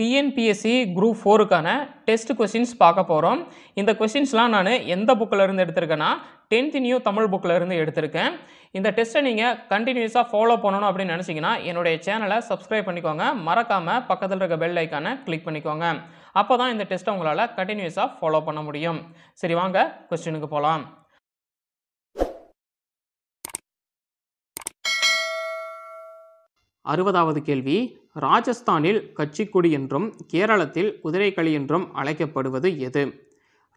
TNPSC group ஃபோருக்கான test questions பார்க்க போகிறோம் இந்த கொஷின்ஸ்லாம் நான் எந்த புக்கில் இருந்து எடுத்திருக்கேன்னா டென்த் நியூ தமிழ் புக்கில் இருந்து எடுத்திருக்கேன் இந்த டெஸ்ட்டை நீங்கள் கண்டினியூஸாக ஃபாலோ பண்ணணும் அப்படின்னு நினச்சிங்கன்னா என்னுடைய சேனலை சப்ஸ்கிரைப் பண்ணிக்கோங்க மறக்காமல் பக்கத்தில் இருக்க பெல் ஐக்கானை கிளிக் பண்ணிக்கோங்க அப்போ தான் இந்த டெஸ்ட்டை உங்களால் கண்டினியூஸாக ஃபாலோ பண்ண முடியும் சரி வாங்க கொஸ்டினுக்கு போகலாம் அறுபதாவது கேள்வி ராஜஸ்தானில் கச்சிக்குடி என்றும் கேரளத்தில் குதிரைக்களி என்றும் அழைக்கப்படுவது எது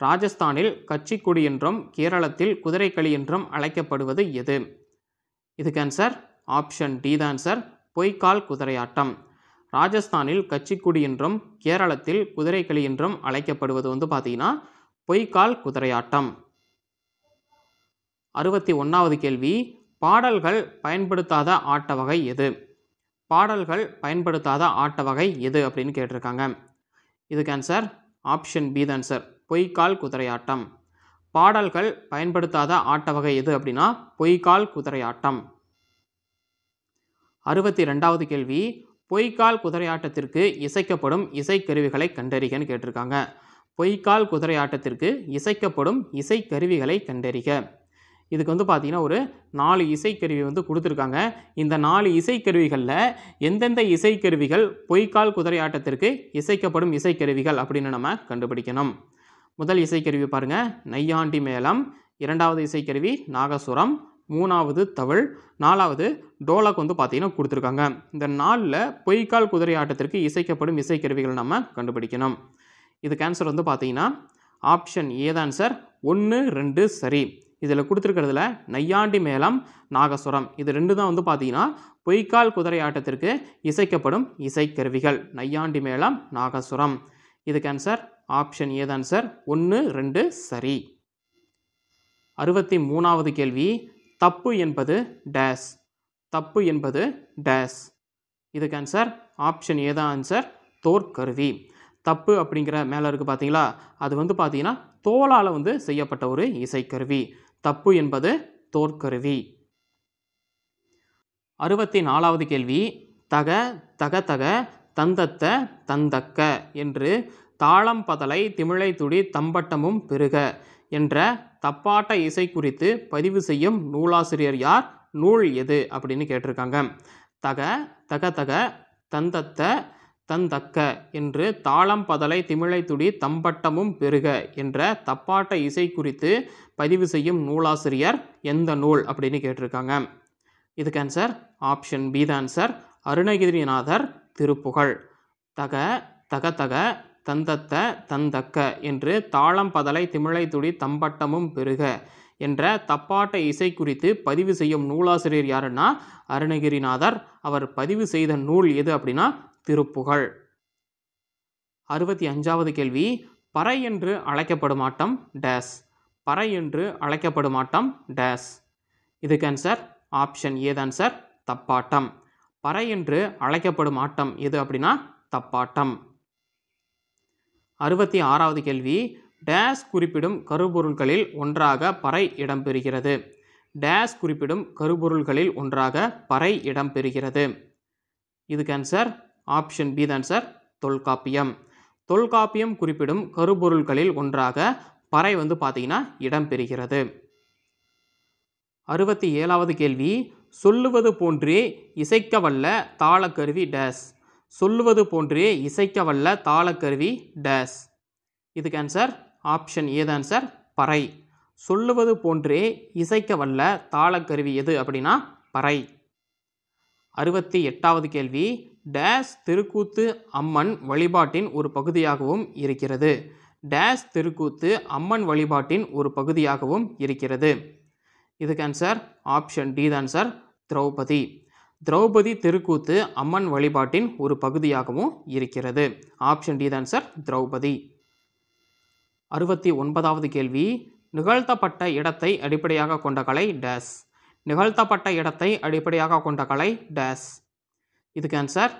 ராஜஸ்தானில் கச்சிக்குடி என்றும் கேரளத்தில் குதிரைக்களி என்றும் அழைக்கப்படுவது எது இதுக்கு ஆன்சர் ஆப்ஷன் டி தான் சார் பொய்க்கால் குதிரையாட்டம் ராஜஸ்தானில் கச்சிக்குடி என்றும் கேரளத்தில் குதிரைக்களி என்றும் அழைக்கப்படுவது வந்து பார்த்திங்கன்னா பொய்க்கால் குதிரையாட்டம் அறுபத்தி ஒன்றாவது கேள்வி பாடல்கள் பயன்படுத்தாத ஆட்ட வகை எது பாடல்கள் பயன்படுத்தாத ஆட்ட வகை எது அப்படின்னு கேட்டிருக்காங்க இதுக்கு ஆன்சர் ஆப்ஷன் பி தான் சார் பொய்க்கால் குதிரையாட்டம் பாடல்கள் பயன்படுத்தாத ஆட்ட வகை எது அப்படின்னா பொய்க்கால் குதிரையாட்டம் அறுபத்தி ரெண்டாவது கேள்வி பொய்க்கால் குதிரையாட்டத்திற்கு இசைக்கப்படும் இசைக்கருவிகளை கண்டறிகன்னு கேட்டிருக்காங்க பொய்க்கால் குதிரையாட்டத்திற்கு இசைக்கப்படும் இசைக்கருவிகளை கண்டறிக இதுக்கு வந்து பார்த்திங்கன்னா ஒரு நாலு இசைக்கருவி வந்து கொடுத்துருக்காங்க இந்த நாலு இசைக்கருவிகளில் எந்தெந்த இசைக்கருவிகள் பொய்க்கால் குதிரை ஆட்டத்திற்கு இசைக்கப்படும் இசைக்கருவிகள் அப்படின்னு நம்ம கண்டுபிடிக்கணும் முதல் இசைக்கருவி பாருங்கள் நையாண்டி மேளம் இரண்டாவது இசைக்கருவி நாகசுரம் மூணாவது தவிழ் நாலாவது டோலக் வந்து பார்த்தீங்கன்னா கொடுத்துருக்காங்க இந்த நாளில் பொய்க்கால் குதிரை ஆட்டத்திற்கு இசைக்கப்படும் இசைக்கருவிகள் நம்ம கண்டுபிடிக்கணும் இதுக்கு ஆன்சர் வந்து பார்த்தீங்கன்னா ஆப்ஷன் ஏதான் சார் ஒன்று ரெண்டு சரி இதில் கொடுத்துருக்கிறதுல நையாண்டி மேளம் நாகசுரம் இது ரெண்டு தான் வந்து பார்த்தீங்கன்னா பொய்க்கால் குதிரை ஆட்டத்திற்கு இசைக்கப்படும் இசைக்கருவிகள் நையாண்டி மேளம் நாகசுரம் இதுக்கு ஆன்சர் ஆப்ஷன் ஏ தான் சார் ஒன்று ரெண்டு சரி அறுபத்தி மூணாவது கேள்வி தப்பு என்பது டேஸ் தப்பு என்பது டேஸ் இதுக்கு ஆன்சர் ஆப்ஷன் ஏ தான் ஆன்சர் தோற்கருவி தப்பு அப்படிங்கிற மேலே இருக்குது பார்த்தீங்களா அது வந்து பார்த்தீங்கன்னா தோலால் வந்து செய்யப்பட்ட ஒரு இசைக்கருவி தப்பு என்பது தோற்கருவி அறுபத்தி நாலாவது கேள்வி தக தக தக தந்தத்த தந்தக்க என்று தாளம் பதலை திமிழை துடி தம்பட்டமும் பெருக என்ற தப்பாட்ட இசை குறித்து பதிவு செய்யும் நூலாசிரியர் யார் நூல் எது அப்படின்னு கேட்டிருக்காங்க தக தக தக தந்தத்த தந்தக்க என்று தாளம் பதலை திமிழைத்துடி தம்பட்டமும் பெருக என்ற தப்பாட்ட இசை குறித்து பதிவு செய்யும் நூலாசிரியர் எந்த நூல் அப்படின்னு கேட்டிருக்காங்க இதுக்கு answer option B the answer Arunagirinathar Thiruppugazh தக தக தக தந்தத்த தந்தக்க என்று தாளம் பதலை திமிழைத்துடி தம்பட்டமும் பெருக என்ற தப்பாட்ட இசை குறித்து பதிவு செய்யும் நூலாசிரியர் யாருன்னா அருணகிரிநாதர் அவர் பதிவு செய்த நூல் எது அப்படின்னா திருப்புகழ் அறுபத்தி அஞ்சாவது கேள்வி பறை என்று அழைக்கப்படும் ஆட்டம் டேஸ் பறை என்று அழைக்கப்படும் ஆட்டம் டேஸ் இதுக்கு ஆன்சர் ஆப்ஷன் ஏதான் சார் தப்பாட்டம் பறை என்று அழைக்கப்படும் ஆட்டம் எது அப்படின்னா தப்பாட்டம் அறுபத்தி ஆறாவது கேள்வி டேஸ் குறிப்பிடும் கருப்பொருள்களில் ஒன்றாக பறை இடம்பெறுகிறது டேஸ் குறிப்பிடும் கருப்பொருள்களில் ஒன்றாக பறை இடம்பெறுகிறது இதுக்கு ஆன்சர் ஆப்ஷன் பி தான் சார் தொல்காப்பியம் தொல்காப்பியம் குறிப்பிடும் கருப்பொருள்களில் ஒன்றாக பறை வந்து பார்த்திங்கன்னா இடம்பெறுகிறது அறுபத்தி ஏழாவது கேள்வி சொல்லுவது போன்றே இசைக்கவல்ல தாளக்கருவி டேஸ் சொல்லுவது போன்றே இசைக்கவல்ல தாளக்கருவி டேஸ் இதுக்கு ஆன்சர் ஆப்ஷன் ஏ தான் சார் பறை சொல்லுவது போன்றே இசைக்கவல்ல தாளக்கருவி எது அப்படின்னா பறை அறுபத்தி எட்டாவது கேள்வி டேஸ் திருக்கூத்து அம்மன் வழிபாட்டின் ஒரு பகுதியாகவும் இருக்கிறது டேஸ் திருக்கூத்து அம்மன் வழிபாட்டின் ஒரு பகுதியாகவும் இருக்கிறது இதுக்கு ஆன்சர் ஆப்ஷன் டி தான் சார் திரௌபதி திரௌபதி திருக்கூத்து அம்மன் வழிபாட்டின் ஒரு பகுதியாகவும் இருக்கிறது ஆப்ஷன் டி தான் சார் திரௌபதி அறுபத்தி ஒன்பதாவது கேள்வி நிகழ்த்தப்பட்ட இடத்தை அடிப்படையாக கொண்ட கலை டேஸ் நிகழ்த்தப்பட்ட இடத்தை அடிப்படையாக கொண்ட கலை டேஸ் இதுக்கு ஆன்சர்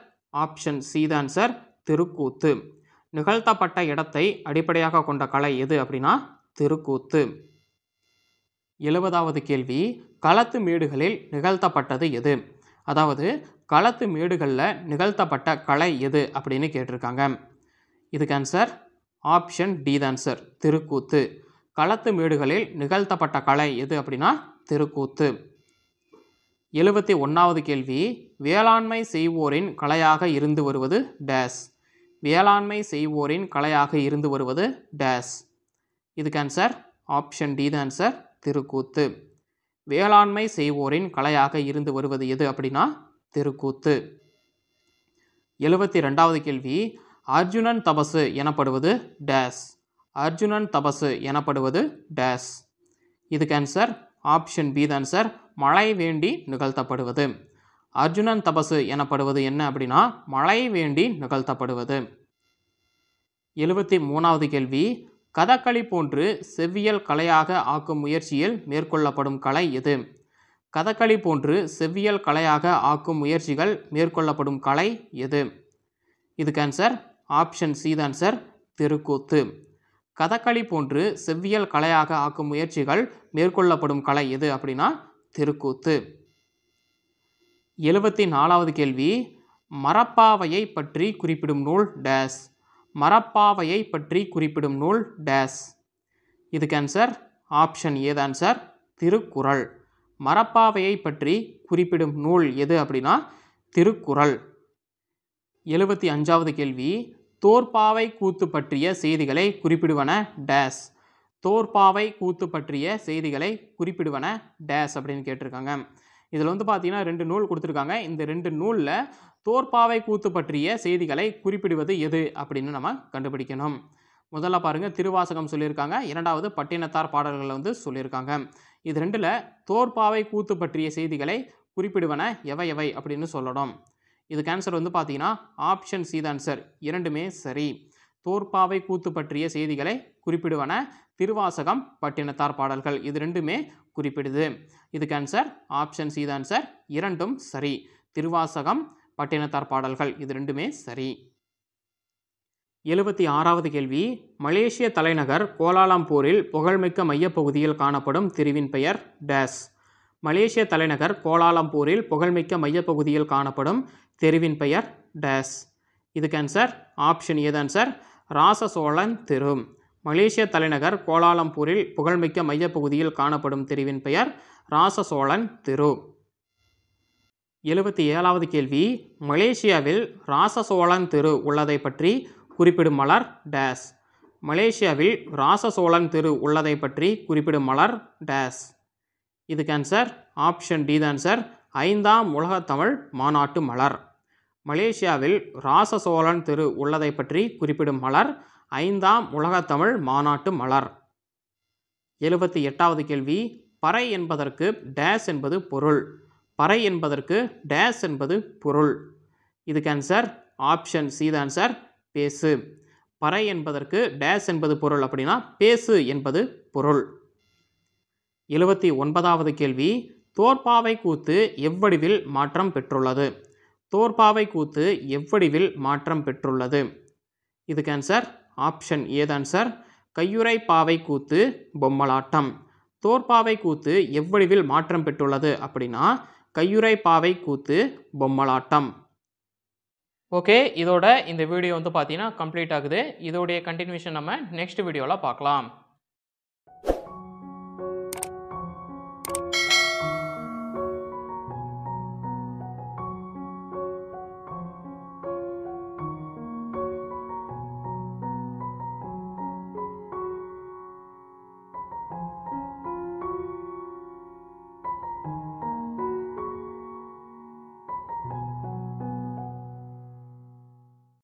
ஆப்ஷன் சி தான் ஆன்சர் திருக்கூத்து நிகழ்த்தப்பட்ட இடத்தை அடிப்படையாக கொண்ட கலை எது அப்படின்னா திருக்கூத்து எழுபதாவது கேள்வி களத்து மேடுகளில் நிகழ்த்தப்பட்டது எது அதாவது களத்து மேடுகளில் நிகழ்த்தப்பட்ட கலை எது அப்படின்னு கேட்டிருக்காங்க இதுக்கு ஆன்சர் ஆப்ஷன் டி ஆன்சர் திருக்கூத்து களத்து மேடுகளில் நிகழ்த்தப்பட்ட கலை எது அப்படின்னா திருக்கூத்து எழுபத்தி ஒன்றாவது கேள்வி வேளாண்மை செய்வோரின் கலையாக இருந்து வருவது டேஸ் வேளாண்மை செய்வோரின் கலையாக இருந்து வருவது டேஸ் இதுக்கு ஆன்சர் ஆப்ஷன் டி தான் ஆன்சர் திருக்கூத்து வேளாண்மை செய்வோரின் கலையாக இருந்து வருவது எது அப்படின்னா திருக்கூத்து எழுபத்தி ரெண்டாவது கேள்வி அர்ஜுனன் தபசு எனப்படுவது டேஸ் அர்ஜுனன் தபசு எனப்படுவது டேஸ் இதுக்கு ஆன்சர் ஆப்ஷன் பி தான் சார் மழை வேண்டி நிகழ்த்தப்படுவது அர்ஜுனன் தபசு எனப்படுவது என்ன அப்படின்னா மழை வேண்டி நிகழ்த்தப்படுவது எழுபத்தி மூணாவது கேள்வி கதகளி போன்று செவ்வியல் கலையாக ஆக்கும் முயற்சியில் மேற்கொள்ளப்படும் கலை எது கதகளி போன்று செவ்வியல் கலையாக ஆக்கும் முயற்சிகள் மேற்கொள்ளப்படும் கலை எது இதுக்கு ஆன்சர் ஆப்ஷன் சி தான் சார் தெருக்கூத்து கதகளி போன்று செவ்வியல் கலையாக ஆக்கும் முயற்சிகள் மேற்கொள்ளப்படும் கலை எது அப்படின்னா திருக்கூத்து எழுபத்தி நாலாவது கேள்வி மரப்பாவையை பற்றி குறிப்பிடும் நூல் டேஸ் மரப்பாவையை பற்றி குறிப்பிடும் நூல் டேஸ் இதுக்கு ஆன்சர் ஆப்ஷன் ஏது ஆன்சர் திருக்குறள் மரப்பாவையை பற்றி குறிப்பிடும் நூல் எது அப்படின்னா திருக்குறள் எழுபத்தி அஞ்சாவது கேள்வி தோற்பாவை கூத்து பற்றிய செய்திகளை குறிப்பிடுவன டேஸ் தோற்பாவை கூத்து பற்றிய செய்திகளை குறிப்பிடுவன டேஸ் அப்படின்னு கேட்டிருக்காங்க இதில் வந்து பார்த்தீங்கன்னா ரெண்டு நூல் கொடுத்துருக்காங்க இந்த ரெண்டு நூலில் தோற்பாவை கூத்து பற்றிய செய்திகளை குறிப்பிடுவது எது அப்படின்னு நம்ம கண்டுபிடிக்கணும் முதல்ல பாருங்கள் திருவாசகம் சொல்லியிருக்காங்க இரண்டாவது பட்டினத்தார் பாடல்களை வந்து சொல்லியிருக்காங்க இது ரெண்டில் தோற்பாவை கூத்து பற்றிய செய்திகளை குறிப்பிடுவன எவை எவை அப்படின்னு சொல்லணும் இதுக்கு ஆன்சர் வந்து பார்த்தீங்கன்னா ஆப்ஷன் சி தான் சார் இரண்டுமே சரி தோற்பாவை கூத்து பற்றிய செய்திகளை குறிப்பிடுவன திருவாசகம் பட்டினத்தார் பாடல்கள் இது ரெண்டுமே குறிப்பிடுது இதுக்கு answer option C answer sir இரண்டும் சரி திருவாசகம் பட்டினத்தார் பாடல்கள் இது ரெண்டுமே சரி எழுபத்தி ஆறாவது கேள்வி மலேசிய தலைநகர் கோலாலம்பூரில் புகழ்மிக்க மையப்பகுதியில் காணப்படும் தெருவின் பெயர் டேஸ் மலேசிய தலைநகர் கோலாலம்பூரில் புகழ்மிக்க மையப்பகுதியில் காணப்படும் தெருவின் பெயர் டேஸ் இதுக்கு ஆன்சர் ஆப்ஷன் ஏதான் சார் சோழன் திரு மலேசிய தலைநகர் கோலாலம்பூரில் புகழ்மிக்க மையப்பகுதியில் காணப்படும் தெருவின் பெயர் ராசசோழன் திரு எழுபத்தி ஏழாவது கேள்வி மலேசியாவில் சோழன் திரு உள்ளதை பற்றி குறிப்பிடும் மலர் டேஸ் மலேசியாவில் சோழன் திரு உள்ளதை பற்றி குறிப்பிடும் மலர் டேஸ் இதுக்கு ஆன்சர் ஆப்ஷன் டி தான் சார் ஐந்தாம் உலகத்தமிழ் மாநாட்டு மலர் மலேசியாவில் ராசசோழன் திரு உள்ளதை பற்றி குறிப்பிடும் மலர் ஐந்தாம் உலகத்தமிழ் மாநாட்டு மலர் எழுபத்தி எட்டாவது கேள்வி பறை என்பதற்கு டேஸ் என்பது பொருள் பறை என்பதற்கு டேஸ் என்பது பொருள் இதுக்கு answer option C the answer பேசு பறை என்பதற்கு டேஸ் என்பது பொருள் அப்படின்னா பேசு என்பது பொருள் எழுபத்தி ஒன்பதாவது கேள்வி தோற்பாவை கூத்து எவ்வடிவில் மாற்றம் பெற்றுள்ளது தோர்பாவை கூத்து எவ்வடிவில் மாற்றம் பெற்றுள்ளது இதுக்கு ஆன்சர் ஆப்ஷன் ஏது சார் கையுறை பாவை கூத்து பொம்மலாட்டம் தோர்பாவை கூத்து எவ்வடிவில் மாற்றம் பெற்றுள்ளது அப்படின்னா கையுறை பாவை கூத்து பொம்மலாட்டம் ஓகே இதோட இந்த வீடியோ வந்து பார்த்தீங்கன்னா கம்ப்ளீட் ஆகுது இதோடைய கண்டினியூஷன் நம்ம நெக்ஸ்ட் வீடியோவில் பார்க்கலாம்